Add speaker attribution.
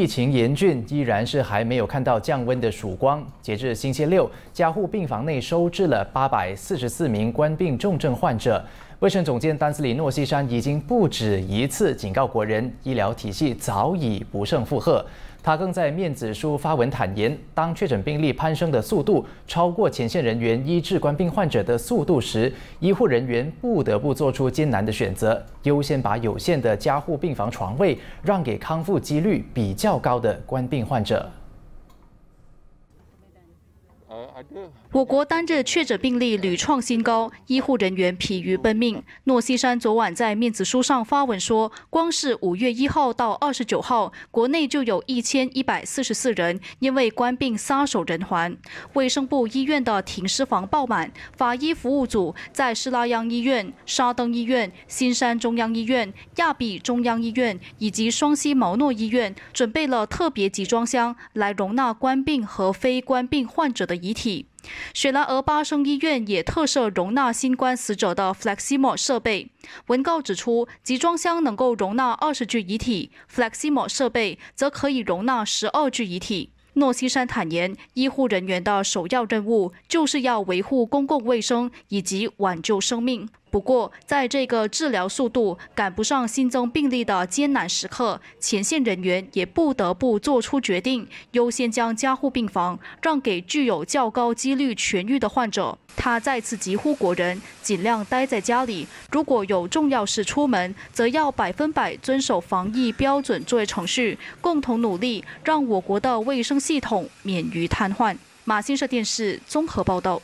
Speaker 1: 疫情严峻，依然是还没有看到降温的曙光。截至星期六，加护病房内收治了八百四十四名冠病重症患者。卫生总监丹斯里诺西山已经不止一次警告国人，医疗体系早已不胜负荷。他更在面子书发文坦言，当确诊病例攀升的速度超过前线人员医治官病患者的速度时，医护人员不得不做出艰难的选择，优先把有限的加护病房床位让给康复几率比较高的官病患者。
Speaker 2: 我国单日确诊病例屡创新高，医护人员疲于奔命。诺西山昨晚在面子书上发文说，光是五月一号到二十九号，国内就有一千一百四十四人因为官病撒手人寰。卫生部医院的停尸房爆满，法医服务组在施拉央医院、沙登医院、新山中央医院、亚庇中央医院以及双溪毛诺医院准备了特别集装箱来容纳官病和非官病患者的。遗体，雪兰莪巴生医院也特设容纳新冠死者的 Fleximo 设备。文告指出，集装箱能够容纳二十具遗体，Fleximo 设备则可以容纳十二具遗体。诺西山坦言，医护人员的首要任务就是要维护公共卫生以及挽救生命。不过，在这个治疗速度赶不上新增病例的艰难时刻，前线人员也不得不做出决定，优先将加护病房让给具有较高几率痊愈的患者。他再次疾呼国人尽量待在家里，如果有重要事出门，则要百分百遵守防疫标准作业程序。共同努力，让我国的卫生系统免于瘫痪。马新社电视综合报道。